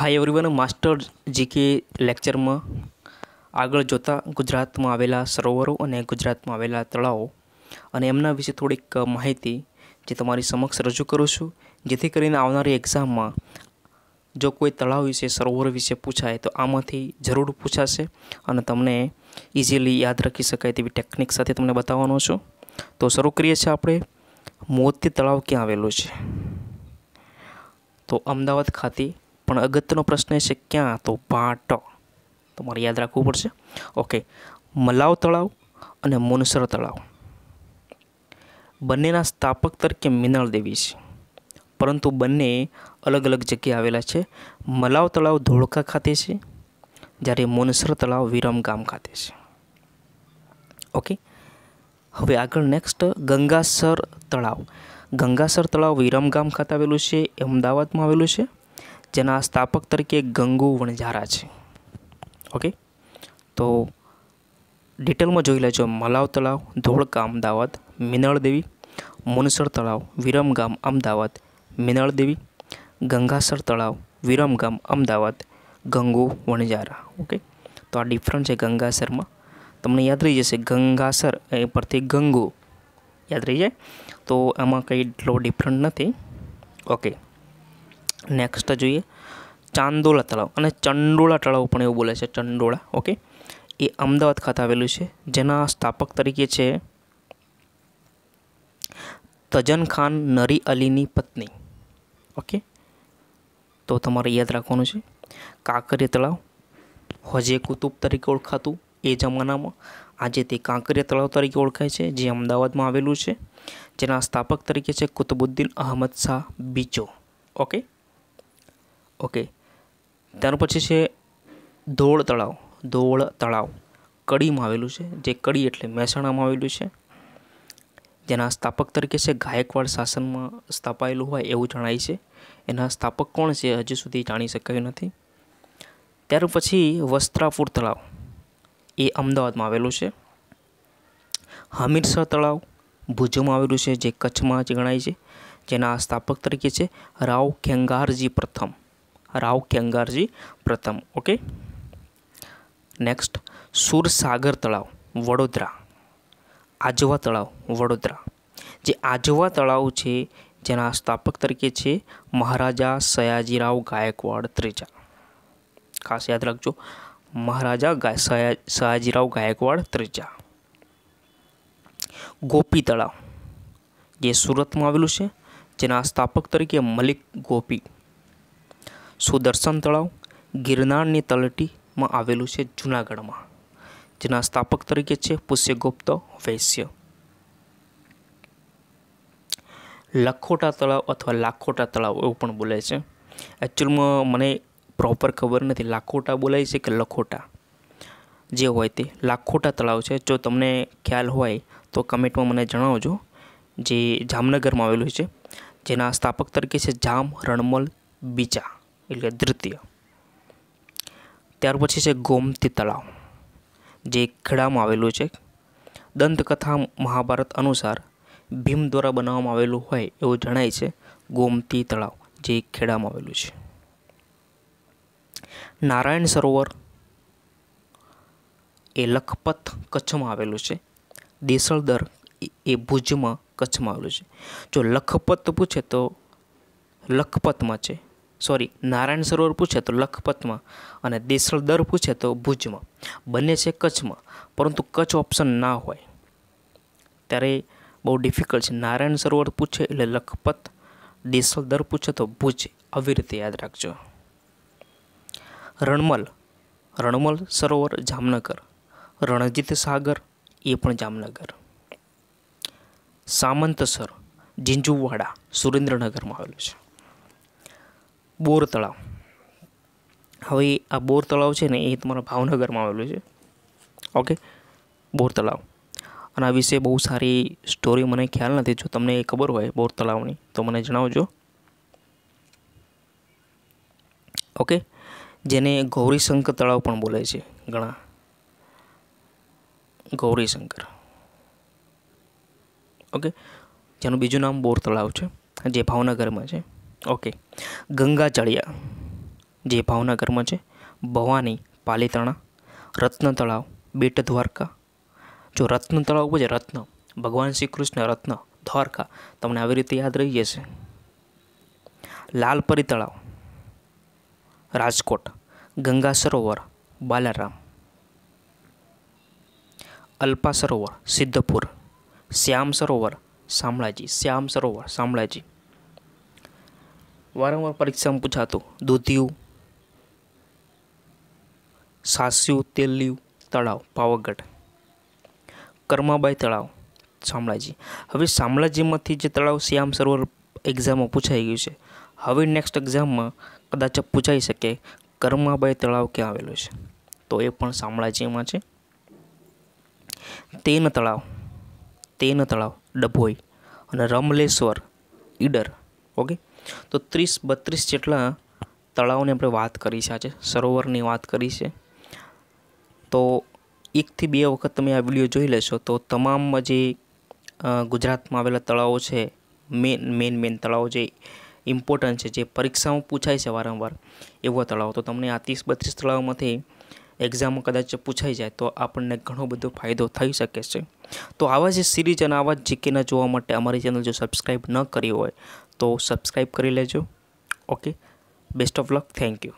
hi everyone master GK લેક્ચરમાં આગળ જોતાં ગુજરાતમાં આવેલા સરોવરો અને ગુજરાતમાં આવેલા તળાવો અને એમના વિશે થોડીક માહિતી જે તમારી સમક્ષ રજૂ કરું છું જેથી કરીને આવનારી એક્ઝામમાં જો કોઈ તળાવ વિશે સરોવર વિશે પૂછાય તો આમાંથી જરૂર પૂછાશે અને તમને ઇઝીલી યાદ રાખી શકાય તેવી ટેકનિક સાથે તમને બતાવવાનો છું તો શરૂ કરીએ છીએ આપણે મોતી તળાવ ક્યાં આવેલું છે તો અમદાવાદ ખાતે પણ અગત્યનો પ્રશ્ન છે ક્યાં તો પાટ તમારે યાદ રાખવું પડશે ઓકે મલાવ તળાવ અને મુનસર તળાવ બંનેના સ્થાપક તરીકે મિનાળ દેવી છે પરંતુ બંને અલગ અલગ જગ્યાએ આવેલા છે મલાવ તળાવ ધોળકા ખાતે છે જ્યારે મોનસર તળાવ વિરમગામ ખાતે છે ઓકે હવે આગળ નેક્સ્ટ ગંગાસર તળાવ ગંગાસર તળાવ વિરમગામ ખાતે આવેલું છે અમદાવાદમાં આવેલું છે જેના સ્થાપક તરીકે ગંગુ વણઝારા છે ઓકે તો ડિટેલમાં જોઈ લેજો મલાવ તળાવ ધોળકા અમદાવાદ મિનળદેવી દેવી મુનસર તળાવ વિરમગામ અમદાવાદ મિનળદેવી ગંગાસર તળાવ વિરમગામ અમદાવાદ ગંગુ વણઝારા ઓકે તો આ ડિફરન્ટ છે ગંગાસરમાં તમને યાદ રહી જશે ગંગાસર એ પરથી ગંગુ યાદ રહી જાય તો આમાં કંઈ એટલો ડિફરન્ટ નથી ઓકે નેક્સ્ટ જોઈએ ચાંદોલા તળાવ અને ચંડોળા તળાવ પણ એવું બોલે છે ચંડોળા ઓકે એ અમદાવાદ ખાતે આવેલું છે જેના સ્થાપક તરીકે છે તજન ખાન નરી અલીની પત્ની ઓકે તો તમારે યાદ રાખવાનું છે કાંકરિયા તળાવ હજે કુતુબ તરીકે ઓળખાતું એ જમાનામાં આજે તે કાંકરિયા તળાવ તરીકે ઓળખાય છે જે અમદાવાદમાં આવેલું છે જેના સ્થાપક તરીકે છે કુતબુદ્દીન અહમદ શાહ બીચો ઓકે ઓકે ત્યાર પછી છે ધોળ તળાવ ધોળ તળાવ કડીમાં આવેલું છે જે કડી એટલે મહેસાણામાં આવેલું છે જેના સ્થાપક તરીકે છે ગાયકવાડ શાસનમાં સ્થાપાયેલું હોય એવું જણાય છે એના સ્થાપક કોણ છે હજી સુધી જાણી શકાયું નથી ત્યાર પછી વસ્ત્રાપુર તળાવ એ અમદાવાદમાં આવેલું છે હમીરસર તળાવ ભુજમાં આવેલું છે જે કચ્છમાં જ ગણાય છે જેના સ્થાપક તરીકે છે રાવ ખેંગારજી પ્રથમ રાવ કેંગારજી પ્રથમ ઓકે નેક્સ્ટ સુરસાગર તળાવ વડોદરા આજવા તળાવ વડોદરા જે આજવા તળાવ છે જેના સ્થાપક તરીકે છે મહારાજા સયાજીરાવ ગાયકવાડ ત્રીજા ખાસ યાદ રાખજો મહારાજા સયાજીરાવ ગાયકવાડ ત્રીજા ગોપી તળાવ જે સુરતમાં આવેલું છે જેના સ્થાપક તરીકે મલિક ગોપી સુદર્શન તળાવ ગિરનારની તલેટીમાં આવેલું છે જૂનાગઢમાં જેના સ્થાપક તરીકે છે પુષ્યગુપ્ત વૈશ્ય લખોટા તળાવ અથવા લાખોટા તળાવ એવું પણ બોલાય છે એકચ્યુઅલમાં મને પ્રોપર ખબર નથી લાખોટા બોલાય છે કે લખોટા જે હોય તે લાખોટા તળાવ છે જો તમને ખ્યાલ હોય તો કમેન્ટમાં મને જણાવજો જે જામનગરમાં આવેલું છે જેના સ્થાપક તરીકે છે જામ રણમલ બીજા એટલે દ્વિતીય ત્યાર પછી છે ગોમતી તળાવ જે ખેડામાં આવેલું છે દંતકથા મહાભારત અનુસાર ભીમ દ્વારા બનાવવામાં આવેલું હોય એવું જણાય છે ગોમતી તળાવ જે ખેડામાં આવેલું છે નારાયણ સરોવર એ લખપત કચ્છમાં આવેલું છે દેસળદર એ ભુજમાં કચ્છમાં આવેલું છે જો લખપત પૂછે તો લખપતમાં છે સોરી નારાયણ સરોવર પૂછે તો લખપતમાં અને દેસળ દર પૂછે તો ભુજમાં બંને છે કચ્છમાં પરંતુ કચ્છ ઓપ્શન ના હોય ત્યારે બહુ ડિફિકલ્ટ છે નારાયણ સરોવર પૂછે એટલે લખપત દેસળ દર પૂછે તો ભુજ આવી રીતે યાદ રાખજો રણમલ રણમલ સરોવર જામનગર રણજીત સાગર એ પણ જામનગર સામંતસર જીંજુવાડા સુરેન્દ્રનગરમાં આવેલું છે બોર તળાવ હવે આ બોર તળાવ છે ને એ તમારા ભાવનગરમાં આવેલું છે ઓકે બોર તળાવ અને આ વિશે બહુ સારી સ્ટોરી મને ખ્યાલ નથી જો તમને એ ખબર હોય બોર તળાવની તો મને જણાવજો ઓકે જેને ગૌરીશંકર તળાવ પણ બોલે છે ઘણા ગૌરીશંકર ઓકે જેનું બીજું નામ બોર તળાવ છે જે ભાવનગરમાં છે ઓકે ગંગા ચળિયા જે ભાવનગરમાં છે ભવાની પાલીતાણા રત્ન તળાવ બેટ દ્વારકા જો રત્ન તળાવ ઉપર છે રત્ન ભગવાન શ્રી કૃષ્ણ રત્ન દ્વારકા તમને આવી રીતે યાદ રહી જશે લાલપરી તળાવ રાજકોટ ગંગા સરોવર બાલારામ અલ્પા સરોવર સિદ્ધપુર શ્યામ સરોવર શામળાજી શ્યામ સરોવર શામળાજી વારંવાર પરીક્ષામાં પૂછાતો દૂધિયું સાસ્યું તેલિયું તળાવ પાવાગઢ કર્માબાઈ તળાવ શામળાજી હવે શામળાજીમાંથી જે તળાવ શ્યામ સરોવર એક્ઝામમાં પૂછાઈ ગયું છે હવે નેક્સ્ટ એક્ઝામમાં કદાચ પૂછાઈ શકે કર્માબાઈ તળાવ ક્યાં આવેલું છે તો એ પણ શામળાજીમાં છે તેન તળાવ તેન તળાવ ડભોઈ અને રમલેશ્વર ઈડર ઓકે તો ત્રીસ બત્રીસ જેટલા તળાવની આપણે વાત કરી છે આજે સરોવરની વાત કરી છે તો એકથી બે વખત તમે આ વિડીયો જોઈ લેશો તો તમામ જે ગુજરાતમાં આવેલા તળાવો છે મેન મેન મેન તળાવો જે ઇમ્પોર્ટન્ટ છે જે પરીક્ષામાં પૂછાય છે વારંવાર એવા તળાવો તો તમને આ ત્રીસ બત્રીસ તળાવમાંથી એક્ઝામમાં કદાચ પૂછાઈ જાય તો આપણને ઘણો બધો ફાયદો થઈ શકે છે તો આવા જે સિરીઝ અને આવા જ જીકેના જોવા માટે અમારી ચેનલ જો સબસ્ક્રાઈબ ન કરી હોય તો સબસ્ક્રાઈબ કરી લેજો okay best of luck thank you